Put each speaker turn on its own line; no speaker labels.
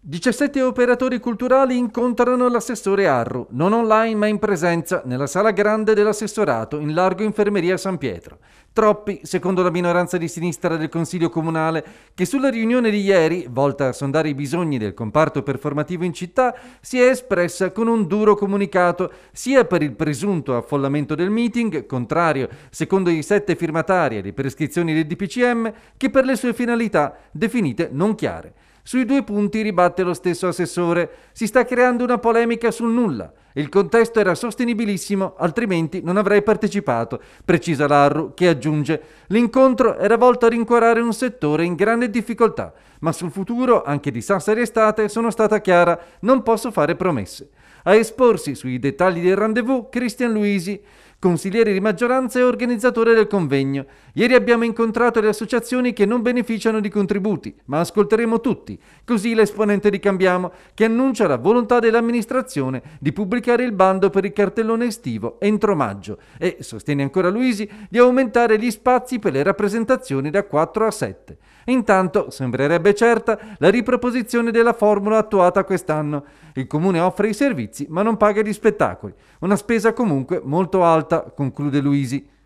17 operatori culturali incontrano l'assessore Arru, non online ma in presenza, nella sala grande dell'assessorato, in largo infermeria San Pietro. Troppi, secondo la minoranza di sinistra del Consiglio Comunale, che sulla riunione di ieri, volta a sondare i bisogni del comparto performativo in città, si è espressa con un duro comunicato, sia per il presunto affollamento del meeting, contrario, secondo i sette firmatari, alle prescrizioni del DPCM, che per le sue finalità, definite non chiare. Sui due punti ribatte lo stesso assessore. Si sta creando una polemica sul nulla. Il contesto era sostenibilissimo, altrimenti non avrei partecipato, precisa Larru, che aggiunge: L'incontro era volto a rincuorare un settore in grande difficoltà, ma sul futuro, anche di Sassari Estate, sono stata chiara, non posso fare promesse. A esporsi sui dettagli del rendezvous, Christian Luisi consigliere di maggioranza e organizzatore del convegno. Ieri abbiamo incontrato le associazioni che non beneficiano di contributi, ma ascolteremo tutti. Così l'esponente di Cambiamo, che annuncia la volontà dell'amministrazione di pubblicare il bando per il cartellone estivo entro maggio e, sostiene ancora Luisi, di aumentare gli spazi per le rappresentazioni da 4 a 7. Intanto, sembrerebbe certa, la riproposizione della formula attuata quest'anno. Il comune offre i servizi ma non paga gli spettacoli, una spesa comunque molto alta volta, conclude Luisi,